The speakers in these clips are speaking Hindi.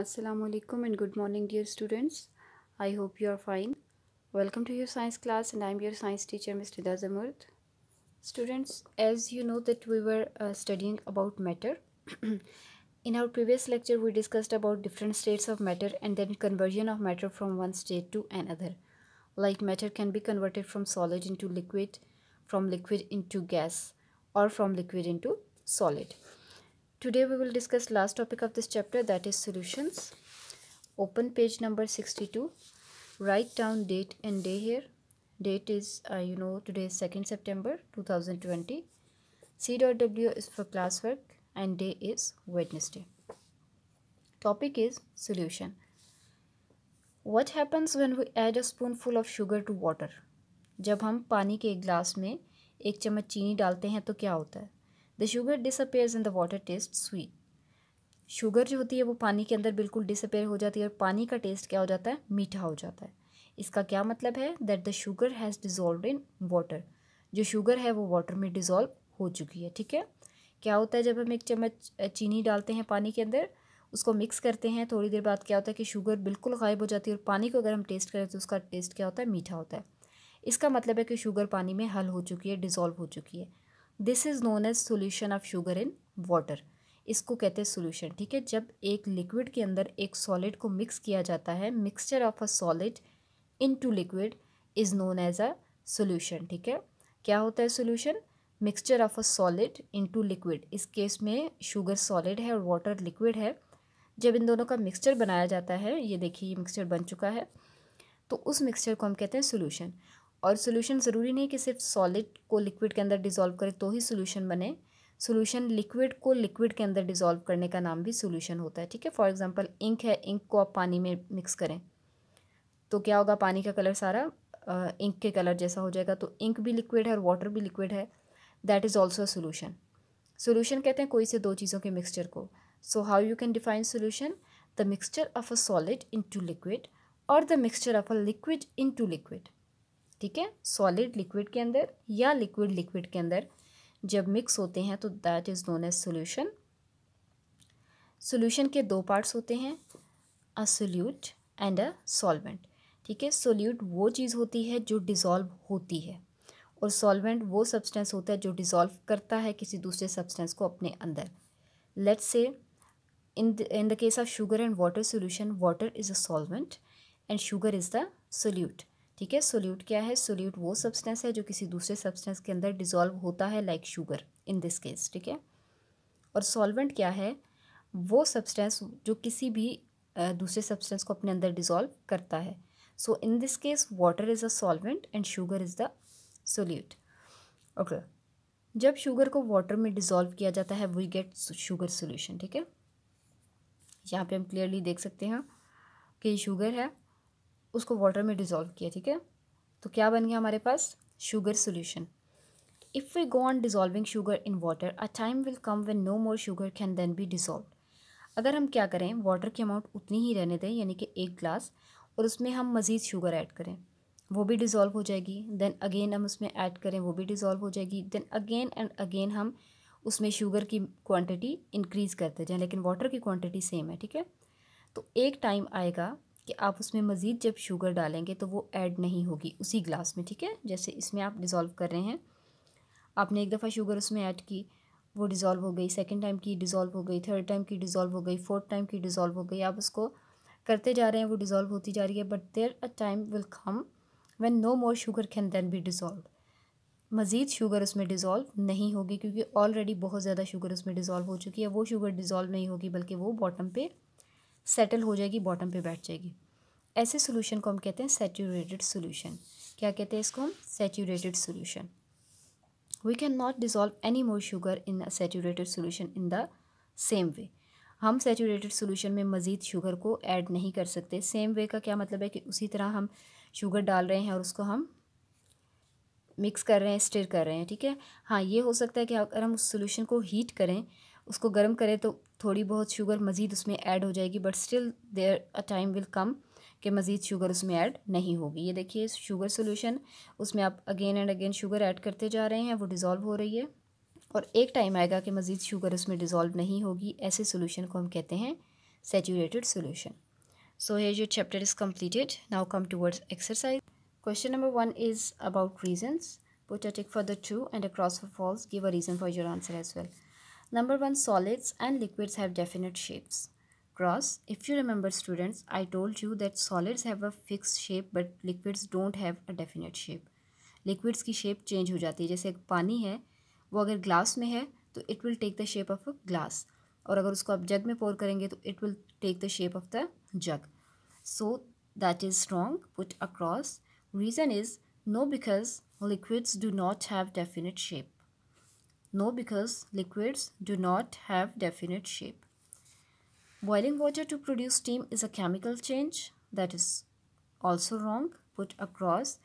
assalamu alaikum and good morning dear students i hope you are fine welcome to your science class and i'm your science teacher mr dazamurt students as you know that we were uh, studying about matter in our previous lecture we discussed about different states of matter and then conversion of matter from one state to another like matter can be converted from solid into liquid from liquid into gas or from liquid into solid today we will discuss last topic of this chapter that is solutions open page number 62 write down date and day here date is uh, you know today is 2nd september 2020 c.w is for classwork and day is wednesday topic is solution what happens when we add a spoonful of sugar to water जब हम पानी के एक ग्लास में एक चम्मच चीनी डालते हैं तो क्या होता है the sugar disappears in the water taste sweet sugar जो होती है वो पानी के अंदर बिल्कुल डिसअपेयर हो जाती है और पानी का टेस्ट क्या हो जाता है मीठा हो जाता है इसका क्या मतलब है that the sugar has dissolve in water जो शुगर है वो वाटर में डिज़ोल्व हो चुकी है ठीक है क्या होता है जब हम एक चम्मच चीनी डालते हैं पानी के अंदर उसको मिक्स करते हैं थोड़ी देर बाद क्या होता है कि शुगर बिल्कुल गायब हो जाती है और पानी को अगर हम टेस्ट करें तो उसका टेस्ट क्या होता है मीठा होता है इसका मतलब है कि शुगर पानी में हल हो चुकी है डिज़ोल्व हो चुकी है this is known as solution of sugar in water इसको कहते हैं सोल्यूशन ठीक है जब एक लिक्विड के अंदर एक सॉलिड को मिक्स किया जाता है mixture of a solid into liquid is known as a solution ठीक है क्या होता है solution mixture of a solid into liquid इस केस में शुगर सॉलिड है और वाटर लिक्विड है जब इन दोनों का मिक्सचर बनाया जाता है ये देखिए ये मिक्सचर बन चुका है तो उस मिक्सचर को हम कहते हैं सोल्यूशन और सोल्यूशन ज़रूरी नहीं कि सिर्फ सॉलिड को लिक्विड के अंदर डिज़ोल्व करें तो ही सोल्यूशन बने सोल्यूशन लिक्विड को लिक्विड के अंदर डिज़ोल्व करने का नाम भी सोल्यूशन होता है ठीक है फॉर एग्जांपल इंक है इंक को आप पानी में मिक्स करें तो क्या होगा पानी का कलर सारा इंक के कलर जैसा हो जाएगा तो इंक भी लिक्विड है और वाटर भी लिक्विड है that is also a solution solution कहते हैं कोई से दो चीज़ों के मिक्सचर को so how you can define solution the mixture of a solid into liquid और the mixture of a liquid into liquid ठीक है सॉलिड लिक्विड के अंदर या लिक्विड लिक्विड के अंदर जब मिक्स होते हैं तो that is known as solution solution के दो पार्ट्स होते हैं a solute and a solvent ठीक है सोल्यूट वो चीज़ होती है जो डिज़ोल्व होती है और सॉल्वेंट वो सब्सटेंस होता है जो डिज़ोल्व करता है किसी दूसरे सब्सटेंस को अपने अंदर let's say in in the case of sugar and water solution water is a a and sugar is the solute ठीक है सोल्यूट क्या है सोल्यूट वो सब्सटेंस है जो किसी दूसरे सब्सटेंस के अंदर डिज़ोल्व होता है like sugar in this case ठीक है और सॉल्वेंट क्या है वो सब्सटेंस जो किसी भी दूसरे सब्सटेंस को अपने अंदर डिजोल्व करता है so in this case water is a solvent and sugar is the solute okay जब शुगर को वाटर में डिज़ोल्व किया जाता है वी गेट शुगर सोल्यूशन ठीक है यहाँ पे हम क्लियरली देख सकते हैं कि ये शुगर है उसको वाटर में डिज़ोल्व किया ठीक है तो क्या बन गया हमारे पास sugar solution if we go on dissolving sugar in water a time will come when no more sugar can then be dissolve अगर हम क्या करें वाटर की अमाउंट उतनी ही रहने दें यानी कि एक ग्लास और उसमें हम मज़ीद शुगर ऐड करें वो भी डिज़ोल्व हो जाएगी दैन अगेन हम उसमें ऐड करें वो भी डिज़ोल्व हो जाएगी दैन अगेन एंड अगेन हम उसमें शुगर की क्वांटिटी इंक्रीज़ करते जाएँ लेकिन वाटर की क्वांटिटी सेम है ठीक है तो एक टाइम आएगा कि आप उसमें मज़ीद जब शुगर डालेंगे तो वो ऐड नहीं होगी उसी ग्लास में ठीक है जैसे इसमें आप डिज़ोल्व कर रहे हैं आपने एक दफ़ा शुगर उसमें ऐड की वो डिज़ोल्व हो गई सेकेंड टाइम की डिज़ोल्व हो गई थर्ड टाइम की डिज़ोल्व हो गई फोर्थ टाइम की डिज़ोल्व हो गई आप उसको करते जा रहे हैं वो डिज़ोल्व होती जा रही है but there a time will come when no more sugar can then be dissolve मज़ीद शुगर उसमें डिज़ोल्व नहीं होगी क्योंकि ऑलरेडी बहुत ज़्यादा शुगर उसमें डिज़ोल्व हो चुकी है वो शुगर डिज़ोल्व नहीं होगी बल्कि वो बॉटम पर सेटल हो जाएगी बॉटम पे बैठ जाएगी ऐसे सॉल्यूशन को हम कहते हैं सेचूरेटेड सॉल्यूशन क्या कहते हैं इसको हम saturated solution we can not dissolve any more sugar in a saturated solution in the same way हम सेचूरेटेड सोल्यूशन में मज़ीद शुगर को ऐड नहीं कर सकते सेम वे का क्या मतलब है कि उसी तरह हम शुगर डाल रहे हैं और उसको हम मिक्स कर रहे हैं स्टिर कर रहे हैं ठीक है हाँ ये हो सकता है कि अगर हम उस सोल्यूशन को हीट करें उसको गर्म करें तो थोड़ी बहुत शुगर मज़ीद उसमें ऐड हो जाएगी but still there a time will come कि मज़ीद शुगर उसमें ऐड नहीं होगी ये देखिए शुगर सोल्यूशन उसमें आप again and again sugar add करते जा रहे हैं वो डिज़ोल्व हो रही है और एक टाइम आएगा कि मज़ीद शुगर उसमें डिज़ोल्व नहीं होगी ऐसे सोल्यूशन को हम कहते हैं saturated solution hence your chapter is completed now come come towards exercise. Question number one is about reasons. Put a tick for the true and a cross false give a reason for your answer as well well. Number one, solids and liquids have definite shapes. Cross, if you remember students, I told you that solids have a fixed shape but liquids don't have a definite shape. Liquids की शेप चेंज हो जाती है जैसे पानी है वो अगर glass में है तो it will take the shape of a glass. और अगर उसको आप jug में pour करेंगे तो it will take the shape of the jug. So that is wrong, put across. Reason is no because liquids do not have definite shape. No, because liquids do not have definite shape. Boiling water to produce steam is a chemical change. That is also wrong. Put across.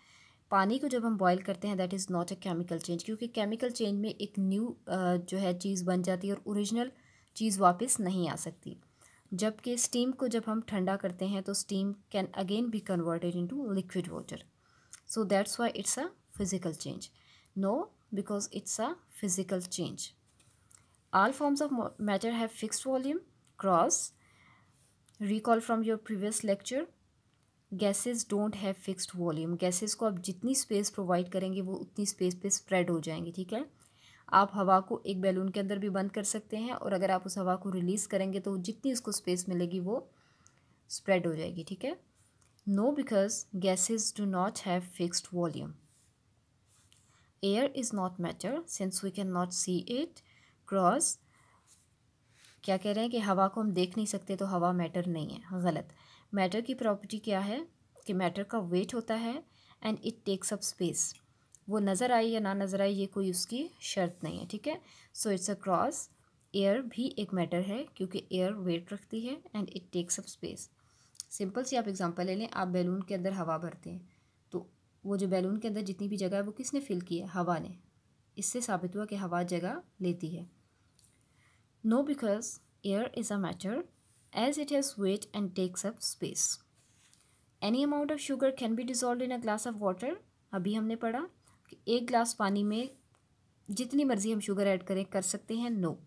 पानी को जब हम बॉयल करते हैं that is not a chemical change क्योंकि केमिकल चेंज में एक न्यू uh, जो है चीज़ बन जाती है और ओरिजिनल चीज़ वापस नहीं आ सकती जबकि स्टीम को जब हम ठंडा करते हैं तो steam can again be converted into liquid water so that's why it's a physical change no because it's a physical change. All forms of matter have fixed volume, cross, recall from your previous lecture, gases don't have fixed volume gases को आप जितनी स्पेस प्रोवाइड करेंगे वो उतनी स्पेस पे स्प्रेड हो जाएंगे ठीक है आप हवा को एक बैलून के अंदर भी बंद कर सकते हैं और अगर आप उस हवा को रिलीज़ करेंगे तो जितनी उसको स्पेस मिलेगी वो स्प्रेड हो जाएगी ठीक है no because gases do not have fixed volume air is not matter since we cannot see it cross क्या कह रहे हैं कि हवा को हम देख नहीं सकते तो हवा मैटर नहीं है हाँ, गलत मैटर की प्रॉपर्टी क्या है कि मैटर का वेट होता है and it takes up space वो नज़र आई या ना नज़र आई ये कोई उसकी शर्त नहीं है ठीक है so it's a cross air भी एक मैटर है क्योंकि एयर वेट रखती है and it takes up space simple सी आप एग्जांपल ले लें आप बैलून के अंदर हवा भरते हैं वो जो बैलून के अंदर जितनी भी जगह है वो किसने फिल की है हवा ने इससे साबित हुआ कि हवा जगह लेती है no because air is a matter as it has weight and takes up space any amount of sugar can be dissolve in a glass of water अभी हमने पढ़ा कि एक ग्लास पानी में जितनी मर्जी हम शुगर ऐड करें कर सकते हैं no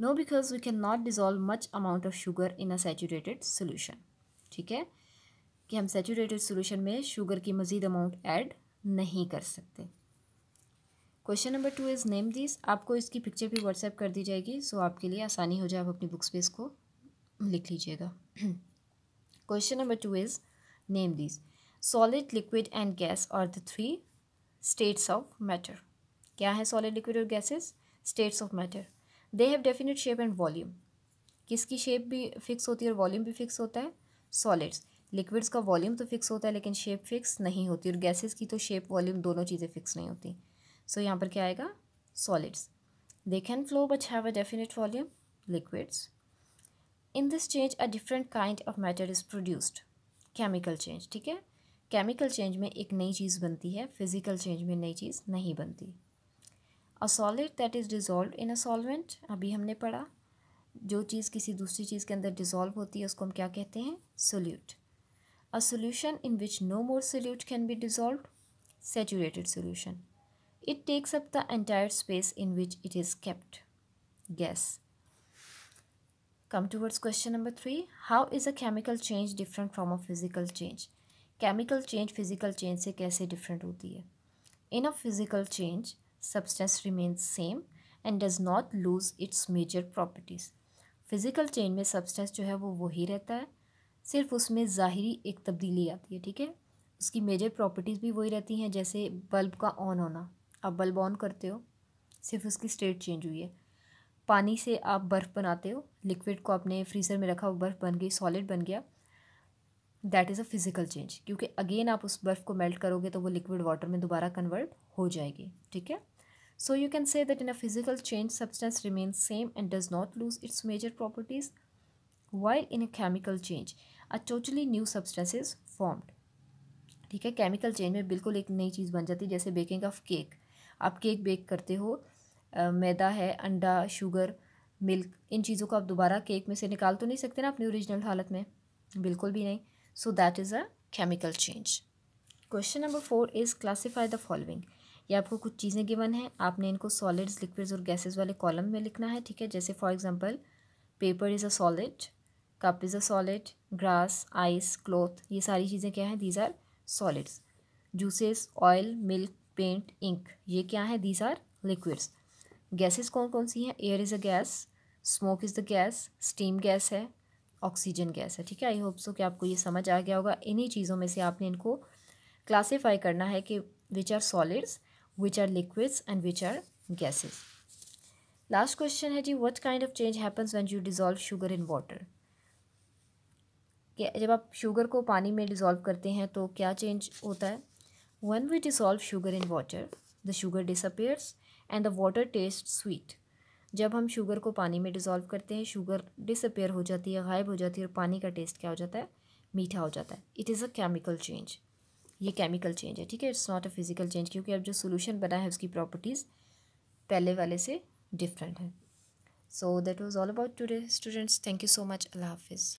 no because we can not dissolve much amount of sugar in a saturated solution ठीक है कि हम सेचूरेटेड सोलूशन में शुगर की मज़ीद अमाउंट ऐड नहीं कर सकते question number two is name this आपको इसकी पिक्चर भी व्हाट्सएप कर दी जाएगी सो आपके लिए आसानी हो जाए आप अपनी बुक्स पे इसको लिख लीजिएगा question number two is name this solid liquid and gas और the three states of matter क्या है सॉलिड लिक्विड और gases states of matter they have definite shape and volume किसकी शेप भी फिक्स होती है और वॉल्यूम भी फिक्स होता है सॉलिड्स लिक्विड्स का वॉल्यूम तो फिक्स होता है लेकिन शेप फिक्स नहीं होती और गैसेस की तो शेप वॉल्यूम दोनों चीज़ें फिक्स नहीं होती सो so, यहाँ पर क्या आएगा solids they can flow but have a definite volume liquids in this change a different kind of matter is produced chemical change ठीक है केमिकल चेंज में एक नई चीज़ बनती है फिजिकल चेंज में नई चीज़ नहीं बनती a solid that is dissolve in a solvent अभी हमने पढ़ा जो चीज़ किसी दूसरी चीज़ के अंदर डिजॉल्व होती है उसको हम क्या कहते हैं solute a solution in which no more solute can be dissolved, saturated solution. It takes up the entire space in which it is kept. Gas. Come towards question number three. How is a chemical change different from a physical change? Chemical change physical change se kaise different hoti hai? In a physical change, substance remains same and does not lose its major properties. Physical change में substance जो है wo वही rehta hai. सिर्फ उसमें ज़ाहरी एक तब्दीली आती है ठीक है उसकी मेजर प्रॉपर्टीज़ भी वही रहती हैं जैसे बल्ब का ऑन होना आप बल्ब ऑन करते हो सिर्फ उसकी स्टेट चेंज हुई है पानी से आप बर्फ़ बनाते हो लिक्विड को आपने फ्रीज़र में रखा वो बर्फ़ बन गई सॉलिड बन गया that is a physical change क्योंकि अगेन आप उस बर्फ़ को मेल्ट करोगे तो वो लिक्विड वाटर में दोबारा कन्वर्ट हो जाएगी ठीक है so you can say that in a physical change substance remain same and does not lose its major properties why in a chemical change a totally new is formed ठीक है केमिकल चेंज में बिल्कुल एक नई चीज़ बन जाती है जैसे बेकिंग ऑफ केक आप केक बेक करते हो आ, मैदा है अंडा शुगर मिल्क इन चीज़ों को आप दोबारा केक में से निकाल तो नहीं सकते ना अपनी ओरिजिनल हालत में बिल्कुल भी नहीं so that is a chemical change question number four is classify the following ये आपको कुछ चीज़ें गिवन हैं आपने इनको सॉलिड्स लिक्विड्स और गैसेस वाले कॉलम में लिखना है ठीक है जैसे for example paper is a solid cup is a solid grass ice cloth ये सारी चीज़ें क्या हैं these are solids juices oil milk paint ink ये क्या है दीज आर लिक्विड्स गैसेस कौन कौन सी हैं air is a gas smoke is the gas steam gas है ऑक्सीजन गैस है ठीक है आई होप सो कि आपको ये समझ आ गया होगा इन्हीं चीज़ों में से आपने इनको क्लासीफाई करना है कि which are solids which are liquids and which are gases last question है G what kind of change happens when you dissolve sugar in water कि जब आप शुगर को पानी में डिज़ोल्व करते हैं तो क्या चेंज होता है when we dissolve sugar in water the sugar disappears and the water taste sweet जब हम शुगर को पानी में डिज़ोल्व करते हैं शुगर डिसअपेयर हो जाती है गायब हो जाती है और पानी का टेस्ट क्या हो जाता है मीठा हो जाता है it is a chemical change ये केमिकल चेंज है ठीक है it's not a physical change क्योंकि अब जो सोल्यूशन बना है उसकी प्रॉपर्टीज़ पहले वाले से डिफरेंट है so that was all about today students thank you so much अल्लाह हाफिज़